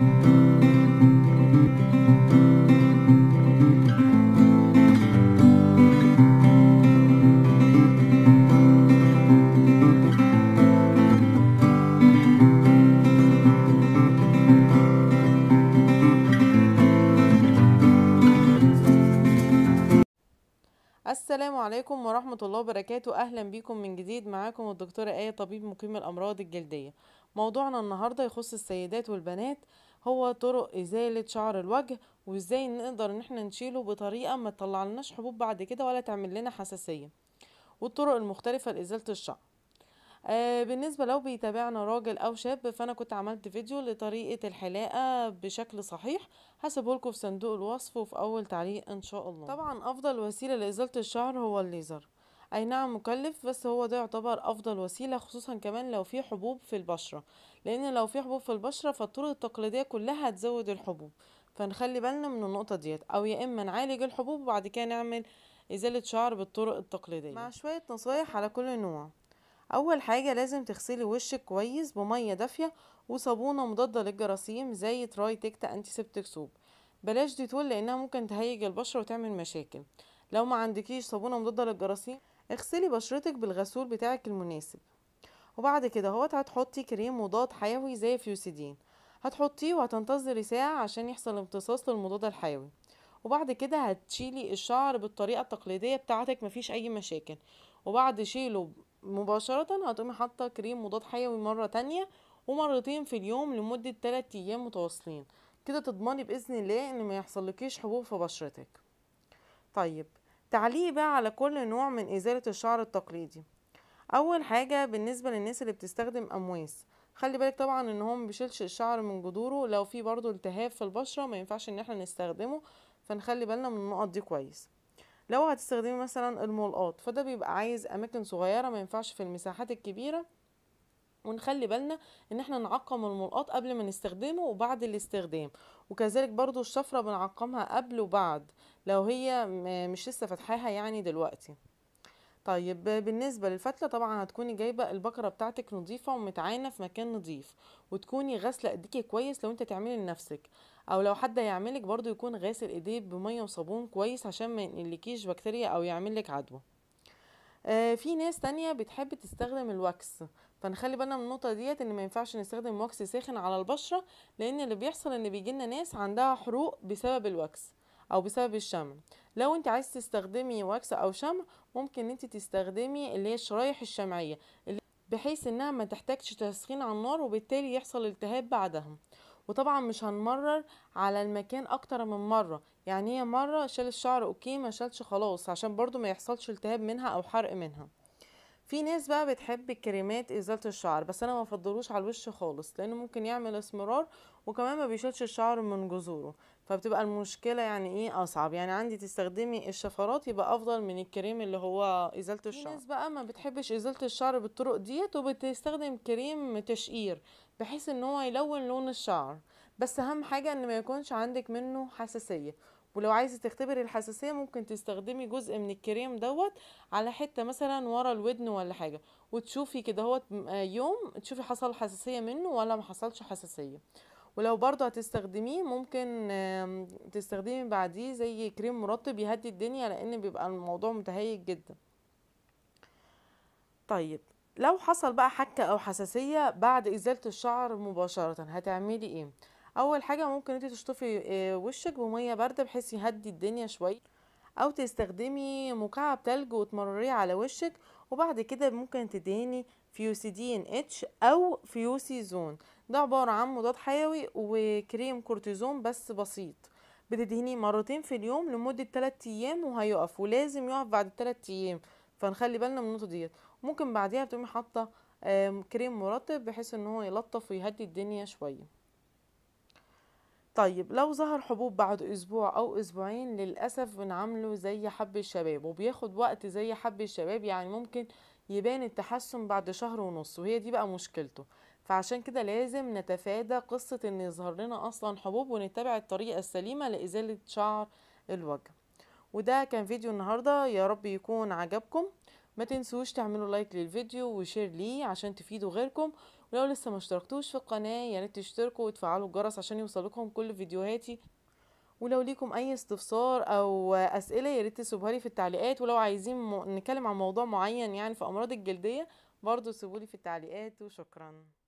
السلام عليكم ورحمة الله وبركاته أهلا بيكم من جديد معاكم الدكتورة آية طبيب مقيم الأمراض الجلدية موضوعنا النهاردة يخص السيدات والبنات هو طرق ازالة شعر الوجه وازاي نقدر ان احنا نشيله بطريقة ما تطلعلناش حبوب بعد كده ولا تعمل لنا حساسية والطرق المختلفة لازالة الشعر آه بالنسبة لو بيتابعنا راجل او شاب فانا كنت عملت فيديو لطريقة الحلاقة بشكل صحيح هسيبه لكم في صندوق الوصف وفي اول تعليق ان شاء الله طبعا افضل وسيلة لازالة الشعر هو الليزر اي نعم مكلف بس هو ده يعتبر افضل وسيله خصوصا كمان لو في حبوب في البشره لان لو في حبوب في البشره فالطرق التقليديه كلها هتزود الحبوب فنخلي بالنا من النقطه ديت او يا اما نعالج الحبوب وبعد كده نعمل ازاله شعر بالطرق التقليديه مع شويه نصايح على كل نوع اول حاجه لازم تغسلي وشك كويس بميه دافيه وصابونه مضاده للجراثيم زي تراي تكتا انتيسبتيك سوب بلاش ديتول لانها ممكن تهيج البشره وتعمل مشاكل لو ما عندكيش صابونه مضاده للجراثيم اغسلي بشرتك بالغسول بتاعك المناسب وبعد كده اهوت هتحطي كريم مضاد حيوي زي فيوسيدين هتحطيه وهتنتظري ساعة عشان يحصل امتصاص للمضاد الحيوي وبعد كده هتشيلي الشعر بالطريقة التقليدية بتاعتك مفيش أي مشاكل وبعد شيله مباشرة هتقومي حاطة كريم مضاد حيوي مرة تانية ومرتين في اليوم لمدة 3 أيام متواصلين كده تضمني بإذن الله إن ما لكيش حبوب في بشرتك طيب تعليق بقى على كل نوع من إزالة الشعر التقليدي اول حاجه بالنسبه للناس اللي بتستخدم امواس خلي بالك طبعا ان هو مبيشيلش الشعر من جذوره لو في برضو التهاب في البشره ما ينفعش ان احنا نستخدمه فنخلي بالنا من النقط دي كويس لو هتستخدمي مثلا الملقاط فده بيبقى عايز اماكن صغيره ما ينفعش في المساحات الكبيره ونخلي بالنا ان احنا نعقم الملقاط قبل ما نستخدمه وبعد الاستخدام وكذلك برضو الشفرة بنعقمها قبل وبعد لو هي مش لسه فاتحاها يعني دلوقتي طيب بالنسبة للفتلة طبعا هتكوني جايبة البقرة بتاعتك نظيفة ومتعانة في مكان نظيف وتكوني غاسلة ايديك كويس لو انت تعملي لنفسك او لو حد هيعملك برضو يكون غاسل ايديه بمية وصابون كويس عشان ما ينقلكيش بكتيريا او يعملك عدوى آه في ناس تانية بتحب تستخدم الوكس فنخلي بالنا من النقطة ديت ان ما ينفعش نستخدم وكس ساخن على البشرة لان اللي بيحصل ان بيجيلنا ناس عندها حروق بسبب الوكس او بسبب الشمع لو انت عايز تستخدمي واكس او شمع ممكن ان انت تستخدمي اللي هي الشرايح الشمعيه اللي بحيث انها ما تحتاجش تسخين على النار وبالتالي يحصل التهاب بعدها وطبعا مش هنمرر على المكان اكتر من مره يعني هي مره شال الشعر اوكي ما شالش خلاص عشان برضو ما يحصلش التهاب منها او حرق منها في ناس بقى بتحب كريمات ازاله الشعر بس انا ما بفضلوش على الوش خالص لانه ممكن يعمل اسمرار وكمان ما بيشيلش الشعر من جذوره فبتبقى المشكله يعني ايه اصعب يعني عندي تستخدمي الشفرات يبقى افضل من الكريم اللي هو ازاله الشعر في ناس بقى ما بتحبش ازاله الشعر بالطرق ديت وبتستخدم كريم تشقير بحيث ان هو يلون لون الشعر بس اهم حاجه ان ما يكونش عندك منه حساسيه ولو عايزه تختبري الحساسيه ممكن تستخدمي جزء من الكريم دوت على حته مثلا ورا الودن ولا حاجه وتشوفي كده هو آه، يوم تشوفي حصل حساسيه منه ولا ما حصلش حساسيه ولو برضو هتستخدميه ممكن تستخدمي بعديه زي كريم مرطب يهدي الدنيا لان بيبقى الموضوع متهيج جدا طيب لو حصل بقى حكه او حساسيه بعد ازاله الشعر مباشره هتعملي ايه اول حاجه ممكن انت تشطفي آه، وشك بميه بارده بحيث يهدي الدنيا شويه او تستخدمي مكعب تلج وتمرريه على وشك وبعد كده ممكن تدهني فيوسيدين اتش او فيوسيزون ده عباره عن مضاد حيوي وكريم كورتيزون بس بسيط بتدهنيه مرتين في اليوم لمده 3 ايام وهيقف ولازم يقف بعد 3 ايام فنخلي بالنا من النقطه ديت ممكن بعديها تقومي حاطه كريم مرطب بحيث ان هو يلطف ويهدي الدنيا شويه طيب لو ظهر حبوب بعد اسبوع او اسبوعين للاسف بنعمله زي حب الشباب وبياخد وقت زي حب الشباب يعني ممكن يبان التحسن بعد شهر ونص وهي دي بقى مشكلته فعشان كده لازم نتفادى قصة ان يظهر لنا اصلا حبوب ونتبع الطريقة السليمة لازالة شعر الوجه وده كان فيديو النهاردة يا رب يكون عجبكم ما تنسوش تعملوا لايك للفيديو وشير ليه عشان تفيدوا غيركم ولو لسه ما اشتركتوش في القناه ياريت تشتركوا وتفعلوا الجرس عشان يوصلكم كل فيديوهاتي ولو ليكم اي استفسار او اسئله ياريت تسيبوها لي في التعليقات ولو عايزين نتكلم عن موضوع معين يعني في امراض الجلديه برضو سيبولي في التعليقات وشكرا